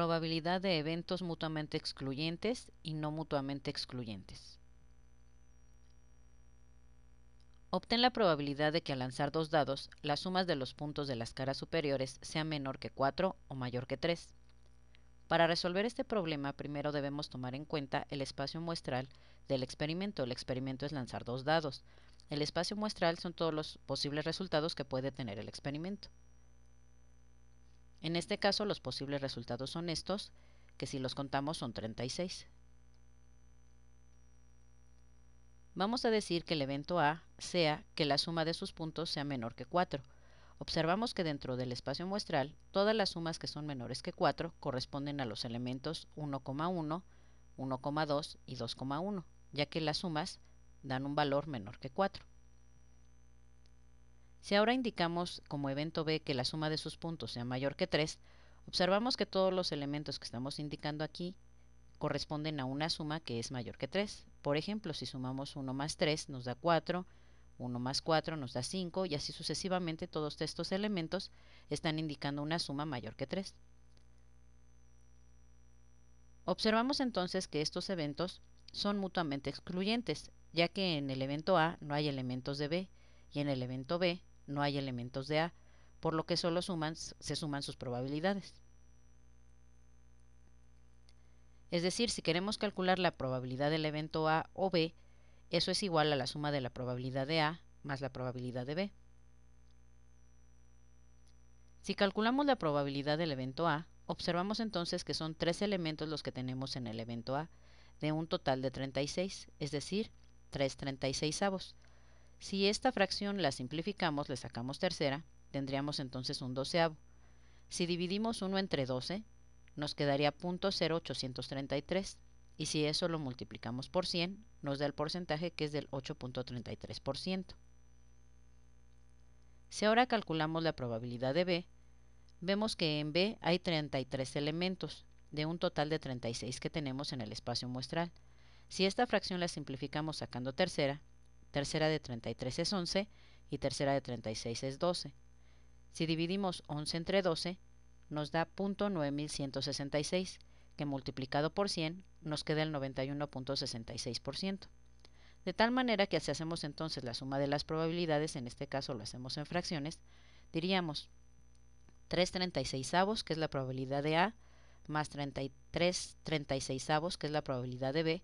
probabilidad de eventos mutuamente excluyentes y no mutuamente excluyentes. Obtén la probabilidad de que al lanzar dos dados, las sumas de los puntos de las caras superiores sea menor que 4 o mayor que 3. Para resolver este problema, primero debemos tomar en cuenta el espacio muestral del experimento. El experimento es lanzar dos dados. El espacio muestral son todos los posibles resultados que puede tener el experimento. En este caso los posibles resultados son estos, que si los contamos son 36. Vamos a decir que el evento A sea que la suma de sus puntos sea menor que 4. Observamos que dentro del espacio muestral, todas las sumas que son menores que 4 corresponden a los elementos 1,1, 1,2 y 2,1, ya que las sumas dan un valor menor que 4. Si ahora indicamos como evento B que la suma de sus puntos sea mayor que 3, observamos que todos los elementos que estamos indicando aquí corresponden a una suma que es mayor que 3. Por ejemplo, si sumamos 1 más 3 nos da 4, 1 más 4 nos da 5 y así sucesivamente todos estos elementos están indicando una suma mayor que 3. Observamos entonces que estos eventos son mutuamente excluyentes, ya que en el evento A no hay elementos de B y en el evento B no hay elementos de A, por lo que solo se suman sus probabilidades. Es decir, si queremos calcular la probabilidad del evento A o B, eso es igual a la suma de la probabilidad de A más la probabilidad de B. Si calculamos la probabilidad del evento A, observamos entonces que son tres elementos los que tenemos en el evento A, de un total de 36, es decir, 3 36 avos, si esta fracción la simplificamos, le sacamos tercera, tendríamos entonces un doceavo. Si dividimos 1 entre 12, nos quedaría 0.0833, y si eso lo multiplicamos por 100, nos da el porcentaje que es del 8.33%. Si ahora calculamos la probabilidad de B, vemos que en B hay 33 elementos, de un total de 36 que tenemos en el espacio muestral. Si esta fracción la simplificamos sacando tercera, tercera de 33 es 11 y tercera de 36 es 12. Si dividimos 11 entre 12, nos da .9166, que multiplicado por 100 nos queda el 91.66%. De tal manera que si hacemos entonces la suma de las probabilidades, en este caso lo hacemos en fracciones, diríamos 336 36 avos, que es la probabilidad de A, más 33 36 avos, que es la probabilidad de B,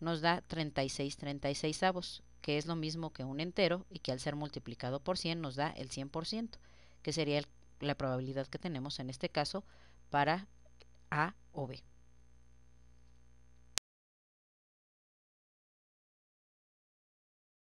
nos da 36 36 avos, que es lo mismo que un entero y que al ser multiplicado por 100 nos da el 100%, que sería la probabilidad que tenemos en este caso para A o B.